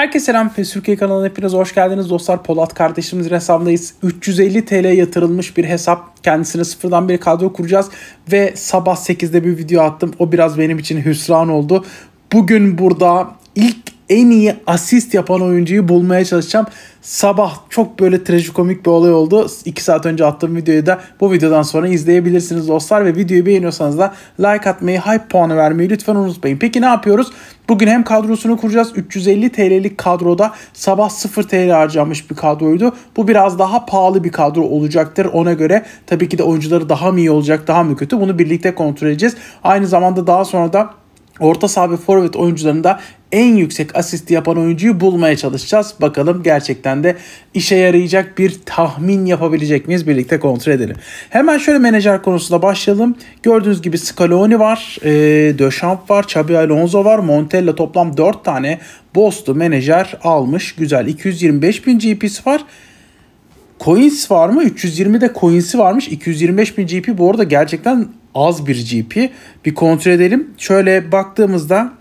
Herkese selam PES kanalına hepiniz hoş geldiniz dostlar. Polat kardeşimizin hesabındayız. 350 TL yatırılmış bir hesap. Kendisine sıfırdan bir kadro kuracağız. Ve sabah 8'de bir video attım. O biraz benim için hüsran oldu. Bugün burada ilk en iyi asist yapan oyuncuyu bulmaya çalışacağım. Sabah çok böyle trajikomik bir olay oldu. 2 saat önce attığım videoyu da bu videodan sonra izleyebilirsiniz dostlar. Ve videoyu beğeniyorsanız da like atmayı, hype puanı vermeyi lütfen unutmayın. Peki ne yapıyoruz? Bugün hem kadrosunu kuracağız. 350 TL'lik kadroda sabah 0 TL harcanmış bir kadroydu. Bu biraz daha pahalı bir kadro olacaktır. Ona göre tabii ki de oyuncuları daha mı iyi olacak, daha mı kötü? Bunu birlikte kontrol edeceğiz. Aynı zamanda daha sonra da orta saha ve forvet oyuncularında en yüksek asisti yapan oyuncuyu bulmaya çalışacağız. Bakalım gerçekten de işe yarayacak bir tahmin yapabilecek miyiz? Birlikte kontrol edelim. Hemen şöyle menajer konusunda başlayalım. Gördüğünüz gibi Scaloni var, e, Deschamps var, Xabi Alonso var, Montella toplam 4 tane Bostu menajer almış. Güzel 225 bin GP'si var. Coins var mı? 320 de coins'i varmış. 225 bin GP bu arada gerçekten az bir GP. Bir kontrol edelim. Şöyle baktığımızda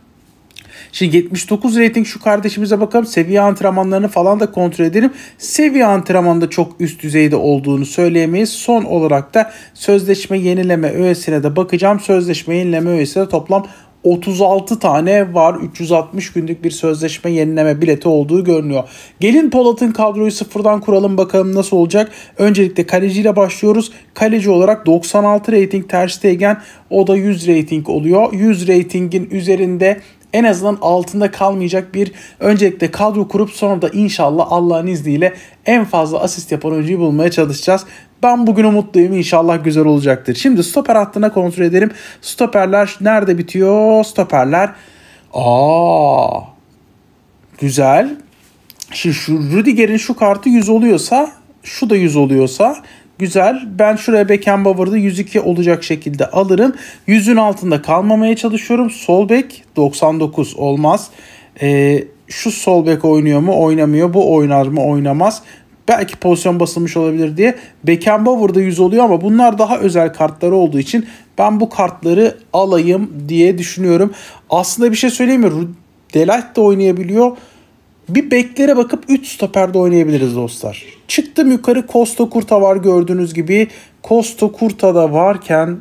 Şimdi 79 rating şu kardeşimize bakalım. Seviye antrenmanlarını falan da kontrol edelim. Seviye antrenmanında çok üst düzeyde olduğunu söyleyemeyiz. Son olarak da sözleşme yenileme öğesine de bakacağım. Sözleşme yenileme öğesine toplam 36 tane var. 360 günlük bir sözleşme yenileme bileti olduğu görünüyor. Gelin Polat'ın kadroyu sıfırdan kuralım bakalım nasıl olacak. Öncelikle kaleciyle başlıyoruz. Kaleci olarak 96 rating ters Stegen o da 100 rating oluyor. 100 ratingin üzerinde en azından altında kalmayacak bir öncelikle kadro kurup sonra da inşallah Allah'ın izniyle en fazla asist yapan oyuncuyu bulmaya çalışacağız. Ben bugün umutluyum inşallah güzel olacaktır. Şimdi stoper hattına kontrol edelim. Stoperler nerede bitiyor? Stoperler aa güzel. Şimdi şu Rudiger'in şu kartı 100 oluyorsa şu da 100 oluyorsa güzel. Ben şuraya Beckenbauer'da 102 olacak şekilde alırım. 100'ün altında kalmamaya çalışıyorum. Sol bek 99 olmaz. Ee, şu sol bek oynuyor mu oynamıyor. Bu oynar mı oynamaz belki pozisyon basılmış olabilir diye. Beckenbauer'da 100 oluyor ama bunlar daha özel kartları olduğu için ben bu kartları alayım diye düşünüyorum. Aslında bir şey söyleyeyim mi? Delight de oynayabiliyor. Bir beklere bakıp 3 stoperde oynayabiliriz dostlar. Çıktım yukarı Costa Kurta var gördüğünüz gibi. Costa Kurta da varken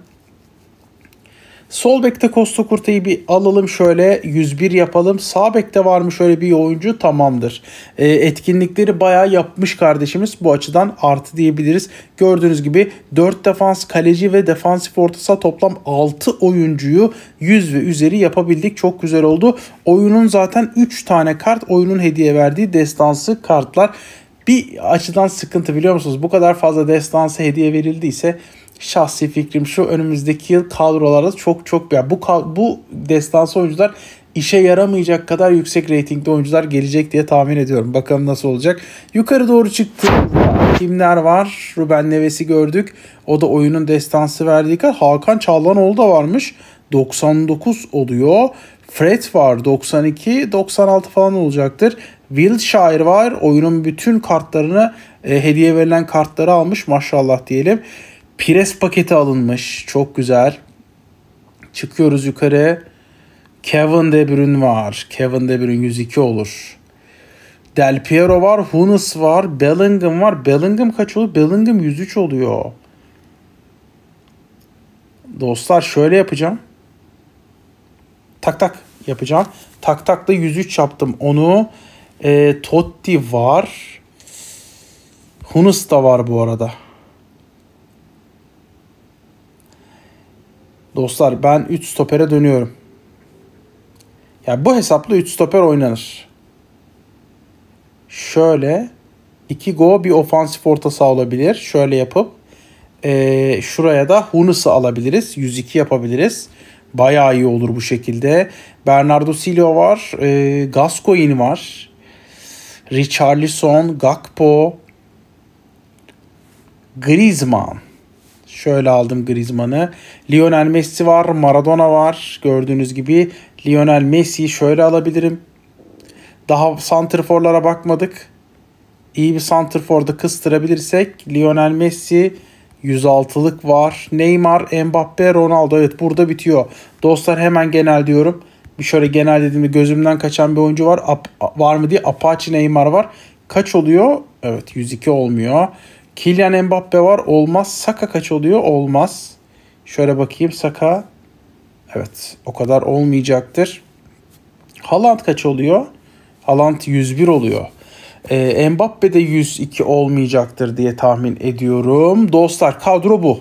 Sol bekte Costa Kurta'yı bir alalım şöyle 101 yapalım. Sağ bekte var mı şöyle bir oyuncu tamamdır. E, etkinlikleri bayağı yapmış kardeşimiz. Bu açıdan artı diyebiliriz. Gördüğünüz gibi 4 defans kaleci ve defansif orta saha toplam 6 oyuncuyu 100 ve üzeri yapabildik. Çok güzel oldu. Oyunun zaten 3 tane kart oyunun hediye verdiği destansı kartlar. Bir açıdan sıkıntı biliyor musunuz? Bu kadar fazla destansı hediye verildiyse şahsi fikrim şu önümüzdeki yıl kadrolarda çok çok yani bu bu destansı oyuncular işe yaramayacak kadar yüksek reytingli oyuncular gelecek diye tahmin ediyorum. Bakalım nasıl olacak. Yukarı doğru çıktı. Kimler var? Ruben Neves'i gördük. O da oyunun destansı verdiği kadar. Hakan Çağlanoğlu da varmış. 99 oluyor. Fred var 92, 96 falan olacaktır. Wilshire var. Oyunun bütün kartlarını, e, hediye verilen kartları almış maşallah diyelim. Pires paketi alınmış. Çok güzel. Çıkıyoruz yukarı. Kevin De Bruyne var. Kevin De Bruyne 102 olur. Del Piero var. Hunes var. Bellingham var. Bellingham kaç olur? Bellingham 103 oluyor. Dostlar şöyle yapacağım. Tak tak yapacağım. Tak tak da 103 yaptım onu. E, Totti var. Hunes da var bu arada. Dostlar ben 3 stopere dönüyorum. Ya bu hesapla 3 stoper oynanır. Şöyle 2 go bir ofansif orta saha olabilir. Şöyle yapıp e, şuraya da Hunus'u alabiliriz. 102 yapabiliriz. Bayağı iyi olur bu şekilde. Bernardo Silva var. E, Gascoigne var. Richarlison, Gakpo, Griezmann. Şöyle aldım Griezmann'ı. Lionel Messi var, Maradona var. Gördüğünüz gibi Lionel Messi'yi şöyle alabilirim. Daha santrforlara bakmadık. İyi bir santrforda kıstırabilirsek Lionel Messi 106'lık var. Neymar, Mbappe, Ronaldo. Evet burada bitiyor. Dostlar hemen genel diyorum. Bir şöyle genel dediğimde gözümden kaçan bir oyuncu var. Ap- var mı diye Apache Neymar var. Kaç oluyor? Evet 102 olmuyor. Kylian Mbappe var olmaz. Saka kaç oluyor? Olmaz. Şöyle bakayım Saka. Evet o kadar olmayacaktır. Haaland kaç oluyor? Haaland 101 oluyor. E, Mbappe de 102 olmayacaktır diye tahmin ediyorum. Dostlar kadro bu.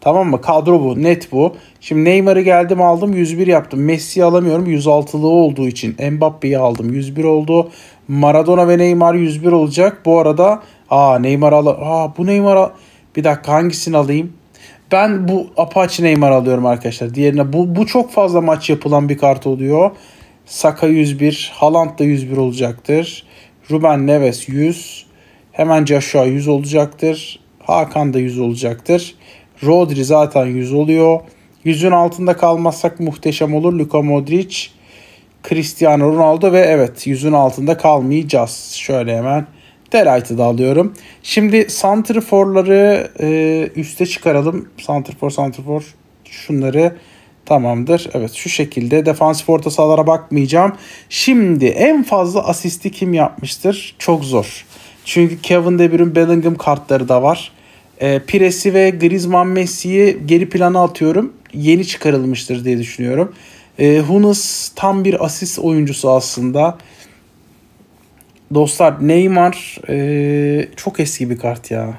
Tamam mı? Kadro bu. Net bu. Şimdi Neymar'ı geldim aldım 101 yaptım. Messi'yi alamıyorum 106'lı olduğu için. Mbappe'yi aldım 101 oldu. Maradona ve Neymar 101 olacak. Bu arada aa Neymar al aa bu Neymar bir dakika hangisini alayım? Ben bu Apache Neymar alıyorum arkadaşlar. Diğerine bu, bu çok fazla maç yapılan bir kart oluyor. Saka 101, Haaland da 101 olacaktır. Ruben Neves 100. Hemen Joshua 100 olacaktır. Hakan da 100 olacaktır. Rodri zaten 100 oluyor. 100'ün altında kalmazsak muhteşem olur. Luka Modric Cristiano Ronaldo ve evet yüzün altında kalmayacağız. Şöyle hemen Delight'ı da alıyorum. Şimdi santriforları e, üste çıkaralım. Santrifor, santrifor şunları tamamdır. Evet şu şekilde defansif orta sahalara bakmayacağım. Şimdi en fazla asisti kim yapmıştır? Çok zor. Çünkü Kevin De Bruyne, Bellingham kartları da var. E, Pires'i ve Griezmann Messi'yi geri plana atıyorum. Yeni çıkarılmıştır diye düşünüyorum. E, Hunes tam bir asist oyuncusu aslında. Dostlar Neymar e, çok eski bir kart ya.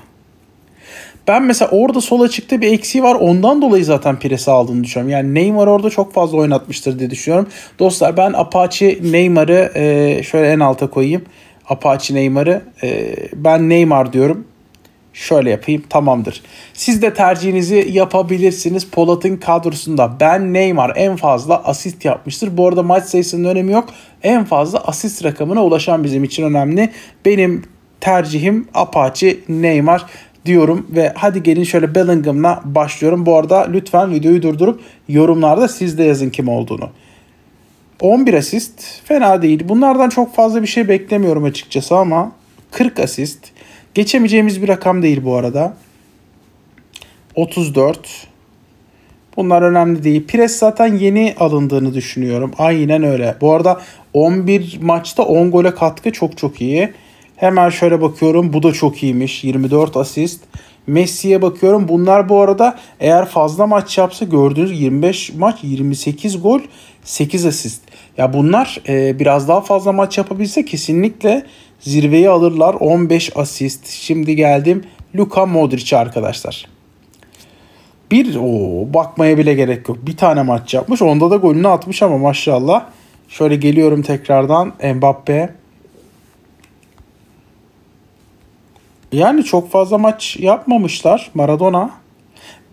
Ben mesela orada sola açıkta bir eksiği var. Ondan dolayı zaten presi aldığını düşünüyorum. Yani Neymar orada çok fazla oynatmıştır diye düşünüyorum. Dostlar ben Apache Neymar'ı e, şöyle en alta koyayım. Apache Neymar'ı e, ben Neymar diyorum şöyle yapayım tamamdır. Siz de tercihinizi yapabilirsiniz. Polat'ın kadrosunda ben Neymar en fazla asist yapmıştır. Bu arada maç sayısının önemi yok. En fazla asist rakamına ulaşan bizim için önemli. Benim tercihim Apache Neymar diyorum ve hadi gelin şöyle Bellingham'la başlıyorum. Bu arada lütfen videoyu durdurup yorumlarda siz de yazın kim olduğunu. 11 asist fena değil. Bunlardan çok fazla bir şey beklemiyorum açıkçası ama 40 asist. Geçemeyeceğimiz bir rakam değil bu arada. 34. Bunlar önemli değil. Pires zaten yeni alındığını düşünüyorum. Aynen öyle. Bu arada 11 maçta 10 gole katkı çok çok iyi. Hemen şöyle bakıyorum. Bu da çok iyiymiş. 24 asist. Messi'ye bakıyorum. Bunlar bu arada eğer fazla maç yapsa gördüğünüz 25 maç 28 gol 8 asist. Ya bunlar e, biraz daha fazla maç yapabilse kesinlikle zirveyi alırlar. 15 asist. Şimdi geldim Luka Modric'e arkadaşlar. Bir o bakmaya bile gerek yok. Bir tane maç yapmış. Onda da golünü atmış ama maşallah. Şöyle geliyorum tekrardan Mbappe. Yani çok fazla maç yapmamışlar Maradona.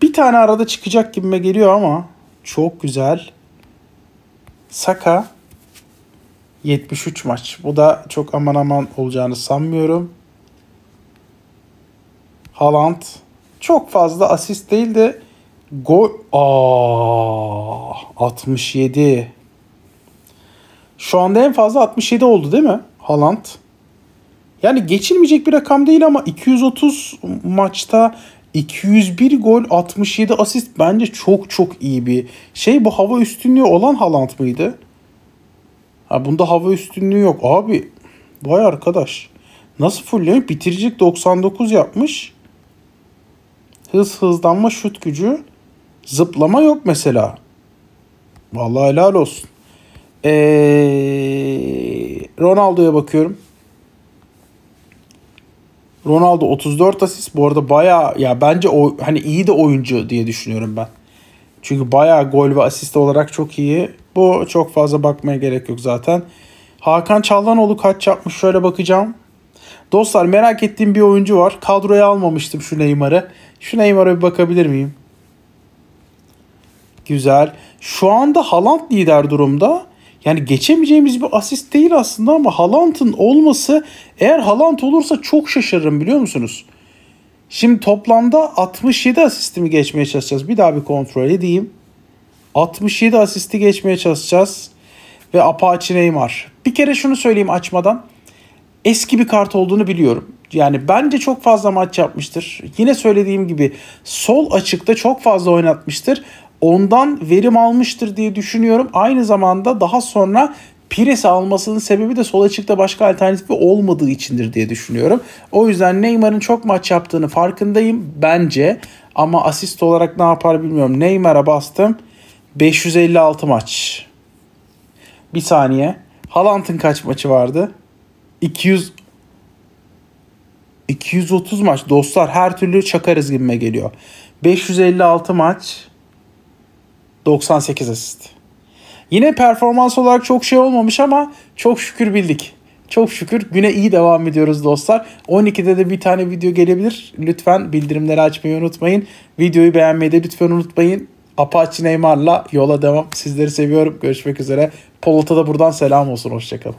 Bir tane arada çıkacak gibime geliyor ama çok güzel. Saka 73 maç. Bu da çok aman aman olacağını sanmıyorum. Haaland çok fazla asist değil de gol aa 67. Şu anda en fazla 67 oldu değil mi Haaland? Yani geçilmeyecek bir rakam değil ama 230 maçta 201 gol 67 asist bence çok çok iyi bir şey. Bu hava üstünlüğü olan Haaland mıydı? Ha bunda hava üstünlüğü yok. Abi vay arkadaş. Nasıl fullleyip bitirecek 99 yapmış. Hız hızlanma şut gücü. Zıplama yok mesela. Vallahi helal olsun. Ee, Ronaldo'ya bakıyorum. Ronaldo 34 asist. Bu arada baya ya bence o hani iyi de oyuncu diye düşünüyorum ben. Çünkü baya gol ve asist olarak çok iyi. Bu çok fazla bakmaya gerek yok zaten. Hakan Çalhanoğlu kaç yapmış şöyle bakacağım. Dostlar merak ettiğim bir oyuncu var. Kadroya almamıştım şu Neymar'ı. Şu Neymar'a bir bakabilir miyim? Güzel. Şu anda Haaland lider durumda. Yani geçemeyeceğimiz bir asist değil aslında ama Haaland'ın olması eğer Haaland olursa çok şaşırırım biliyor musunuz? Şimdi toplamda 67 asistimi geçmeye çalışacağız. Bir daha bir kontrol edeyim. 67 asisti geçmeye çalışacağız. Ve Apache Neymar. Bir kere şunu söyleyeyim açmadan. Eski bir kart olduğunu biliyorum. Yani bence çok fazla maç yapmıştır. Yine söylediğim gibi sol açıkta çok fazla oynatmıştır. Ondan verim almıştır diye düşünüyorum. Aynı zamanda daha sonra Pires'i almasının sebebi de sol açıkta başka alternatifi olmadığı içindir diye düşünüyorum. O yüzden Neymar'ın çok maç yaptığını farkındayım bence. Ama asist olarak ne yapar bilmiyorum. Neymar'a bastım. 556 maç. Bir saniye. Haaland'ın kaç maçı vardı? 200 230 maç. Dostlar her türlü çakarız gibime geliyor. 556 maç 98 asist. Yine performans olarak çok şey olmamış ama çok şükür bildik. Çok şükür güne iyi devam ediyoruz dostlar. 12'de de bir tane video gelebilir. Lütfen bildirimleri açmayı unutmayın. Videoyu beğenmeyi de lütfen unutmayın. Apache Neymar'la yola devam. Sizleri seviyorum. Görüşmek üzere. Polat'a da buradan selam olsun. Hoşçakalın.